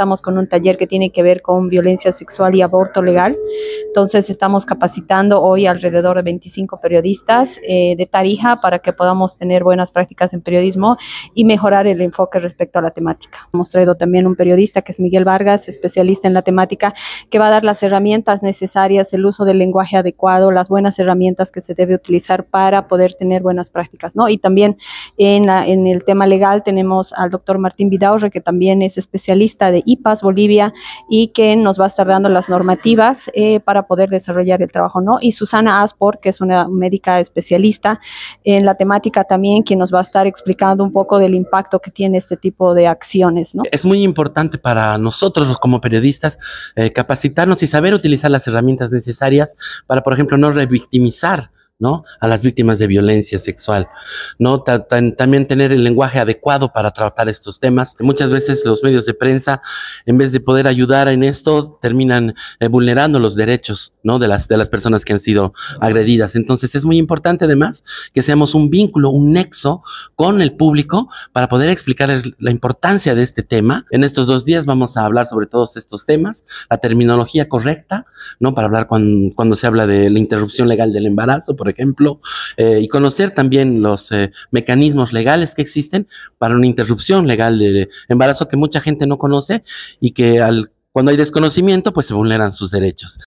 Estamos con un taller que tiene que ver con violencia sexual y aborto legal. Entonces estamos capacitando hoy alrededor de 25 periodistas eh, de Tarija para que podamos tener buenas prácticas en periodismo y mejorar el enfoque respecto a la temática. Hemos traído también un periodista que es Miguel Vargas, especialista en la temática, que va a dar las herramientas necesarias, el uso del lenguaje adecuado, las buenas herramientas que se debe utilizar para poder tener buenas prácticas. ¿no? Y también en, en el tema legal tenemos al doctor Martín Vidaurre, que también es especialista de IPAS Bolivia y que nos va a estar dando las normativas eh, para poder desarrollar el trabajo, ¿no? Y Susana Aspor, que es una médica especialista en la temática también, quien nos va a estar explicando un poco del impacto que tiene este tipo de acciones, ¿no? Es muy importante para nosotros como periodistas eh, capacitarnos y saber utilizar las herramientas necesarias para, por ejemplo, no revictimizar ¿no? A las víctimas de violencia sexual, ¿no? también tener el lenguaje adecuado para tratar estos temas. Muchas veces los medios de prensa, en vez de poder ayudar en esto, terminan eh, vulnerando los derechos, ¿no? De las, de las personas que han sido agredidas. Entonces es muy importante además que seamos un vínculo, un nexo con el público para poder explicar la importancia de este tema. En estos dos días vamos a hablar sobre todos estos temas, la terminología correcta, ¿no? Para hablar cuando, cuando se habla de la interrupción legal del embarazo, por ejemplo, eh, y conocer también los eh, mecanismos legales que existen para una interrupción legal de embarazo que mucha gente no conoce y que al cuando hay desconocimiento, pues se vulneran sus derechos.